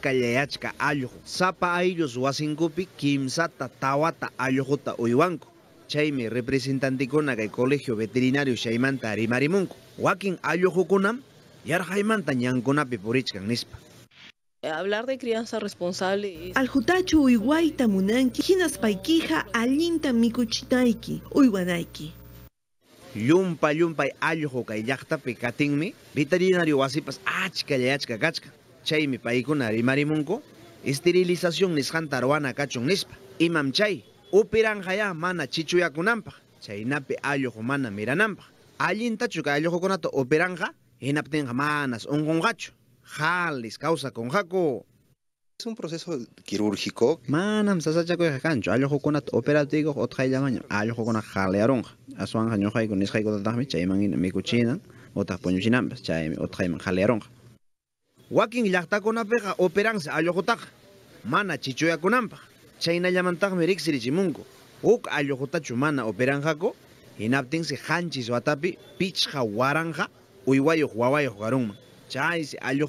kallayachka allqu sapa ayllos wasinkupi kimsata tawata allquta uywanku chaymi representantikuna kay colegio veterinario shaymanta arimarimunku wakin allqukunam yarjaymanta ñankunapi purichkan nispa eh, Hablar de crianza responsable. Aljutachu uiguaita munanki, paikija allinta mikuchitaiki, uiwanaiki. Yumpa yumpa allqu kay llaqtapi katinmi veterinario wasipas achka llachka kachka chay mi paikuna rimarimunku esterilización nisqan tarwana kachun nispa imam chay upiranjaya mana chichuyakunanpaq chaynapi alluqu mana mirananpaq y napten alluqukunata un gongacho, jales causa con jaco. Es un proceso quirúrgico. Manam cancho, ayo alluqukunata operativo otqayllamaña alluqukuna jalearunqa aswan ñoqayku nisqaykutataqmi chayman mikuchinan otaq chay otra otqayman jalearunqa wakin llaqtakunapiqa operanza alluqutaqa mana chichuyakunanpaq chhaynallamantaqmi riqsirichimunku huk chumana mana operanqaku hinaptinsi hanchis watapi pichqa waranja uywayuq wawayuq garunman ayo